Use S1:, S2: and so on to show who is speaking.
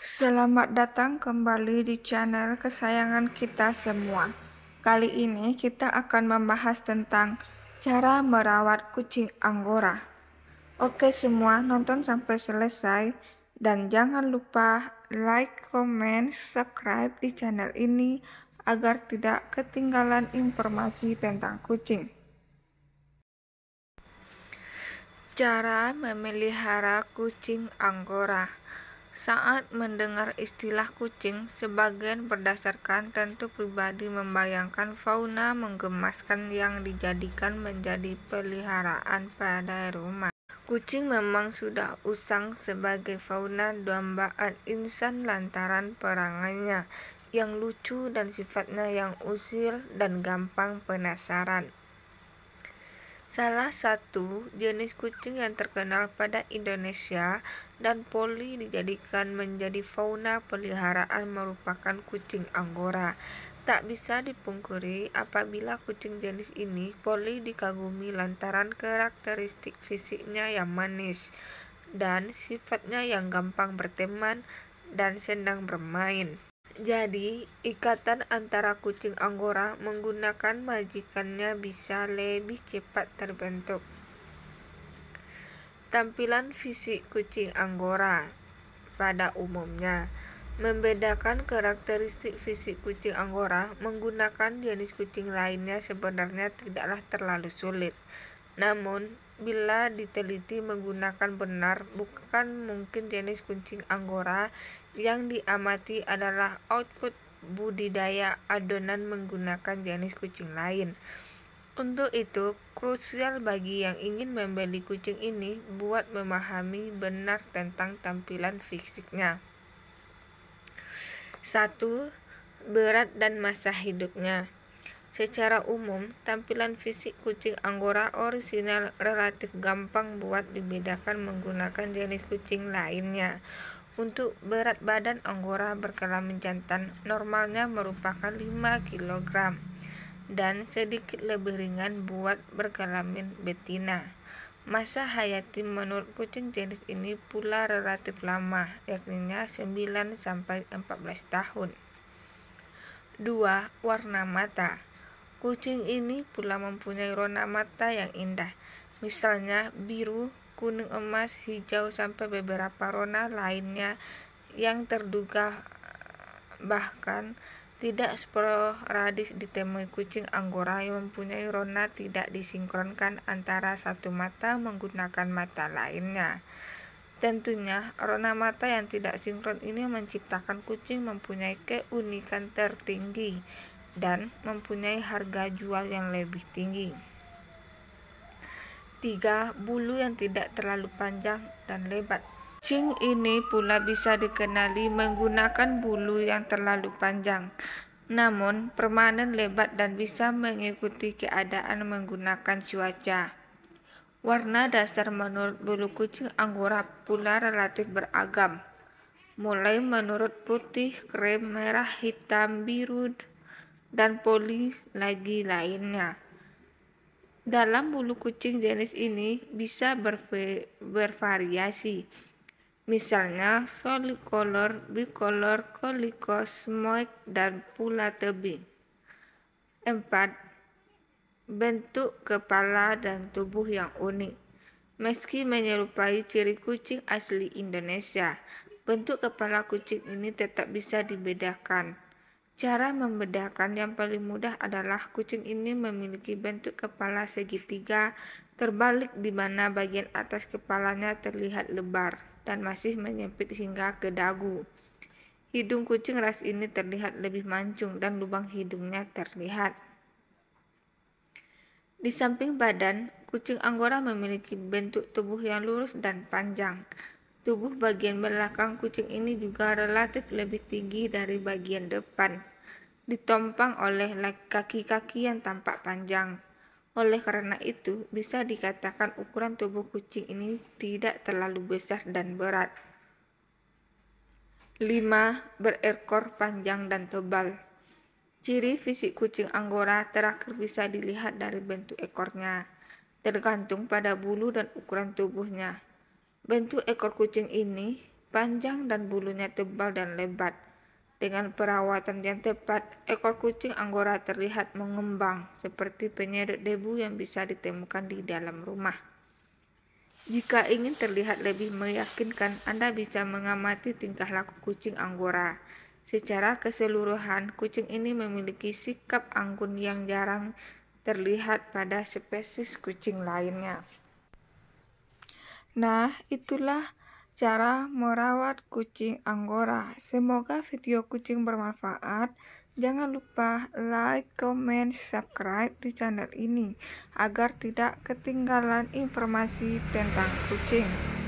S1: Selamat datang kembali di channel kesayangan kita semua. Kali ini kita akan membahas tentang cara merawat kucing anggora. Oke semua, nonton sampai selesai dan jangan lupa like, comment, subscribe di channel ini agar tidak ketinggalan informasi tentang kucing. Cara memelihara kucing anggora. Saat mendengar istilah kucing, sebagian berdasarkan tentu pribadi membayangkan fauna menggemaskan yang dijadikan menjadi peliharaan pada rumah. Kucing memang sudah usang sebagai fauna dombaan insan lantaran perangannya yang lucu dan sifatnya yang usil dan gampang penasaran. Salah satu jenis kucing yang terkenal pada Indonesia dan poli dijadikan menjadi fauna peliharaan merupakan kucing Anggora. Tak bisa dipungkiri apabila kucing jenis ini poli dikagumi lantaran karakteristik fisiknya yang manis dan sifatnya yang gampang berteman dan senang bermain. Jadi, ikatan antara kucing Anggora menggunakan majikannya bisa lebih cepat terbentuk. Tampilan fisik kucing Anggora pada umumnya membedakan karakteristik fisik kucing Anggora menggunakan jenis kucing lainnya sebenarnya tidaklah terlalu sulit. Namun, bila diteliti menggunakan benar, bukan mungkin jenis kucing Anggora yang diamati adalah output budidaya adonan menggunakan jenis kucing lain. Untuk itu, krusial bagi yang ingin membeli kucing ini buat memahami benar tentang tampilan fisiknya. 1. Berat dan masa hidupnya. Secara umum, tampilan fisik kucing Anggora orisinal relatif gampang buat dibedakan menggunakan jenis kucing lainnya. Untuk berat badan Anggora berkelamin jantan normalnya merupakan 5 kg dan sedikit lebih ringan buat berkelamin betina. Masa hayati menurut kucing jenis ini pula relatif lama, yakni 9 sampai 14 tahun. 2. Warna mata. Kucing ini pula mempunyai rona mata yang indah, misalnya biru, kuning emas, hijau, sampai beberapa rona lainnya yang terduga bahkan tidak sporadis ditemui kucing anggora yang mempunyai rona tidak disinkronkan antara satu mata menggunakan mata lainnya. Tentunya, rona mata yang tidak sinkron ini menciptakan kucing mempunyai keunikan tertinggi dan mempunyai harga jual yang lebih tinggi. 3. Bulu yang tidak terlalu panjang dan lebat. Cing ini pula bisa dikenali menggunakan bulu yang terlalu panjang, namun permanen lebat dan bisa mengikuti keadaan menggunakan cuaca. Warna dasar menurut bulu kucing anggora pula relatif beragam, mulai menurut putih, krem, merah, hitam, biru, dan poli lagi lainnya. Dalam bulu kucing jenis ini bisa bervariasi. Misalnya solid color, bicolor, kolikosmoik, dan pula tebing. 4. Bentuk kepala dan tubuh yang unik. Meski menyerupai ciri kucing asli Indonesia, bentuk kepala kucing ini tetap bisa dibedakan Cara membedakan yang paling mudah adalah kucing ini memiliki bentuk kepala segitiga terbalik di mana bagian atas kepalanya terlihat lebar dan masih menyempit hingga ke dagu. Hidung kucing ras ini terlihat lebih mancung dan lubang hidungnya terlihat. Di samping badan, kucing Anggora memiliki bentuk tubuh yang lurus dan panjang. Tubuh bagian belakang kucing ini juga relatif lebih tinggi dari bagian depan, ditompang oleh kaki-kaki yang tampak panjang. Oleh karena itu, bisa dikatakan ukuran tubuh kucing ini tidak terlalu besar dan berat. 5. Berekor panjang dan tebal. Ciri fisik kucing Anggora terakhir bisa dilihat dari bentuk ekornya, tergantung pada bulu dan ukuran tubuhnya. Bentuk ekor kucing ini panjang dan bulunya tebal dan lebat. Dengan perawatan yang tepat, ekor kucing anggora terlihat mengembang seperti penyedot debu yang bisa ditemukan di dalam rumah. Jika ingin terlihat lebih meyakinkan, Anda bisa mengamati tingkah laku kucing anggora. Secara keseluruhan, kucing ini memiliki sikap anggun yang jarang terlihat pada spesies kucing lainnya. Nah, itulah cara merawat kucing Anggora. Semoga video kucing bermanfaat. Jangan lupa like, comment, subscribe di channel ini agar tidak ketinggalan informasi tentang kucing.